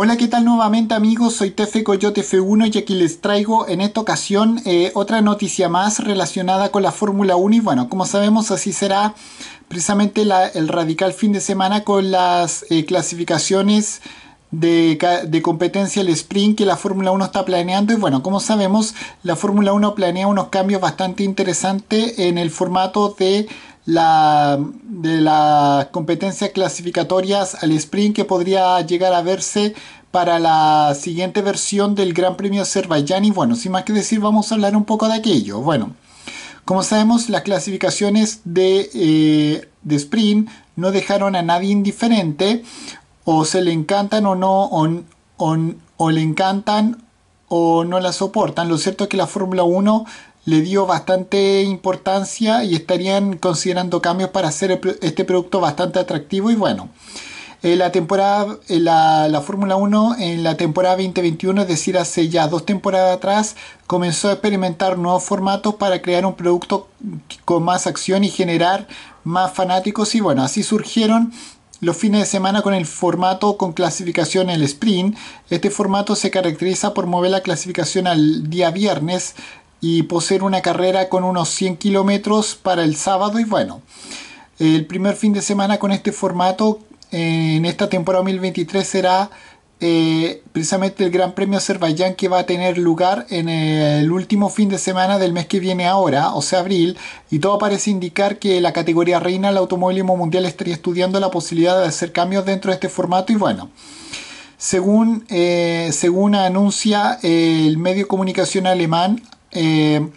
Hola, ¿qué tal nuevamente amigos? Soy Tefe Coyote F1 y aquí les traigo en esta ocasión eh, otra noticia más relacionada con la Fórmula 1 y bueno, como sabemos así será precisamente el radical fin de semana con las eh, clasificaciones de, competencia el sprint que la Fórmula 1 está planeando y bueno, como sabemos la Fórmula 1 planea unos cambios bastante interesantes en el formato de la, de las competencias clasificatorias al sprint que podría llegar a verse para la siguiente versión del Gran Premio Azerbaiyán. Y bueno, sin más que decir, vamos a hablar un poco de aquello. Bueno, como sabemos, las clasificaciones de, eh, de sprint no dejaron a nadie indiferente. O se le encantan o no, o, o le encantan o no la soportan. Lo cierto es que la Fórmula 1 le dio bastante importancia y estarían considerando cambios para hacer este producto bastante atractivo y bueno. Eh, la temporada, eh, la, Fórmula 1 en la temporada 2021, es decir, hace ya dos temporadas atrás, comenzó a experimentar nuevos formatos para crear un producto con más acción y generar más fanáticos. Y bueno, así surgieron los fines de semana con el formato con clasificación en el sprint. Este formato se caracteriza por mover la clasificación al día viernes y poseer una carrera con unos 100 kilómetros para el sábado y bueno, el primer fin de semana con este formato eh, en esta temporada 2023 será eh, precisamente el Gran Premio Azerbaiyán que va a tener lugar en el último fin de semana del mes que viene ahora, o sea abril, y todo parece indicar que la categoría reina el automovilismo mundial estaría estudiando la posibilidad de hacer cambios dentro de este formato y bueno. Según, eh, según anuncia el medio de comunicación alemán eh,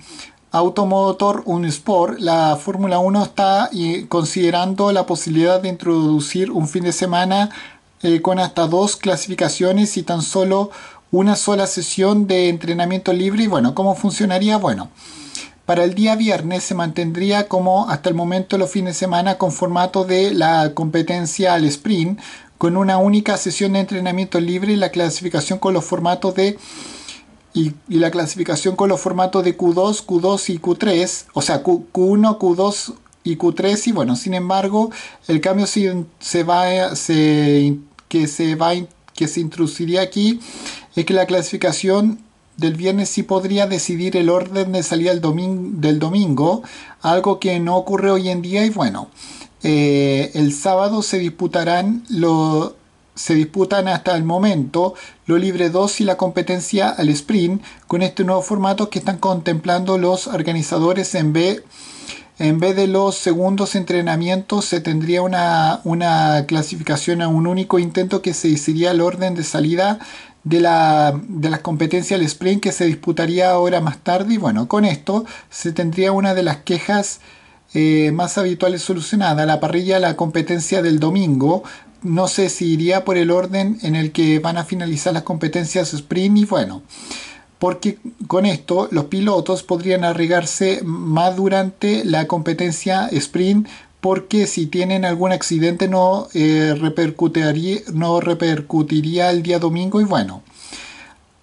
Automotor Unisport, la Fórmula 1 está eh, considerando la posibilidad de introducir un fin de semana eh, con hasta dos clasificaciones y tan solo una sola sesión de entrenamiento libre. Y bueno, ¿cómo funcionaría? Bueno, para el día viernes se mantendría como hasta el momento los fines de semana con formato de la competencia al sprint, con una única sesión de entrenamiento libre y la clasificación con los formatos de y, la clasificación con los formatos de Q2, Q2 y Q3, o sea, Q, 1 Q2 y Q3, y bueno, sin embargo, el cambio se, se va, que, se va, que se introduciría aquí es que la clasificación del viernes sí podría decidir el orden de salida del, domingo, algo que no ocurre hoy en día, y bueno, eh, el sábado se disputarán los se disputan hasta el momento lo libre 2 y la competencia al sprint con este nuevo formato que están contemplando los organizadores en vez en vez de los segundos entrenamientos se tendría una, clasificación a un único intento que se decidiría el orden de salida de la, de las competencias al sprint que se disputaría ahora más tarde y bueno, con esto se tendría una de las quejas eh, más habituales solucionada, la parrilla, la competencia del domingo, no sé si iría por el orden en el que van a finalizar las competencias sprint y bueno, porque con esto los pilotos podrían arriesgarse más durante la competencia sprint porque si tienen algún accidente no, eh, repercutiría, no repercutiría el día domingo y bueno.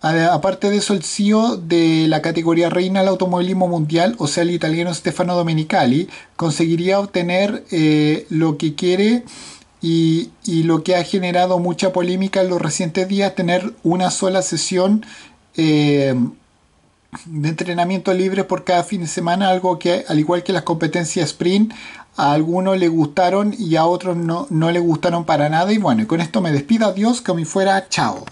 Aparte de eso, el CEO de la categoría reina del automovilismo mundial, o sea, el italiano Stefano Domenicali, conseguiría obtener eh, lo que quiere y, lo que ha generado mucha polémica en los recientes días tener una sola sesión eh, de entrenamiento libre por cada fin de semana, algo que al igual que las competencias sprint, a algunos le gustaron y a otros no, no le gustaron para nada. Y bueno, con esto me despido, adiós, que me fuera, chao.